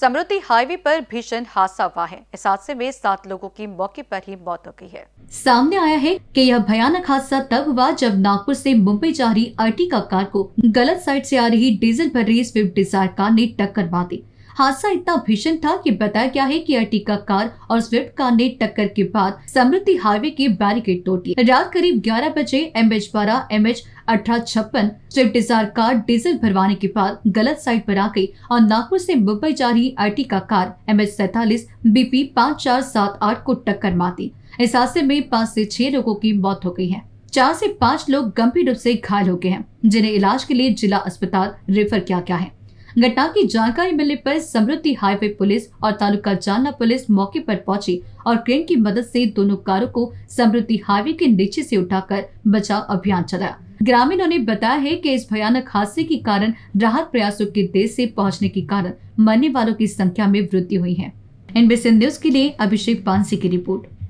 समृद्धि highway पर भीषण हादसा हुआ है इस हादसे में सात लोगों की मौके पर ही मौत हो गई है सामने आया है कि यह भयानक हादसा तब हुआ जब नागपुर से मुंबई जा रही अर्टिका कार को गलत साइड से आ रही डीजल भर रही स्विफ्ट डिजायर कार ने टक्कर मार दी हादसा इतना भीषण था कि बताया गया है कि अर्टिका कार और स्विफ्ट कार ने टक्कर के बाद समृद्धि हाईवे के बैरिकेड तोड़ दिए रात करीब ग्यारह बजे एम एच बारह एम एच अठारह छप्पन स्विफ्ट डिजायर कार डीजल भरवाने के बाद गलत साइड पर आ गई और नागपुर से मुंबई जा रही अर्टिका कार एम एच सैतालीस बीपी पाँच चार सात आठ को टक्कर मार दी इस हादसे में पाँच ऐसी छह लोगों की मौत हो गई है चार से पाँच लोग गंभीर रूप से घायल हो गए हैं जिन्हें इलाज के लिए जिला अस्पताल रेफर किया गया है घटना की जानकारी मिलने पर समृद्धि हाईवे पुलिस और तालुका जालना पुलिस मौके पर पहुंची और क्रेन की मदद से दोनों कारों को समृद्धि हाईवे के नीचे से उठाकर बचाव अभियान चलाया ग्रामीणों ने बताया है कि इस भयानक हादसे के कारण राहत प्रयासों के देश से पहुंचने के कारण मरने वालों की संख्या में वृद्धि हुई है एनबीसी न्यूज के लिए अभिषेक बांसी की रिपोर्ट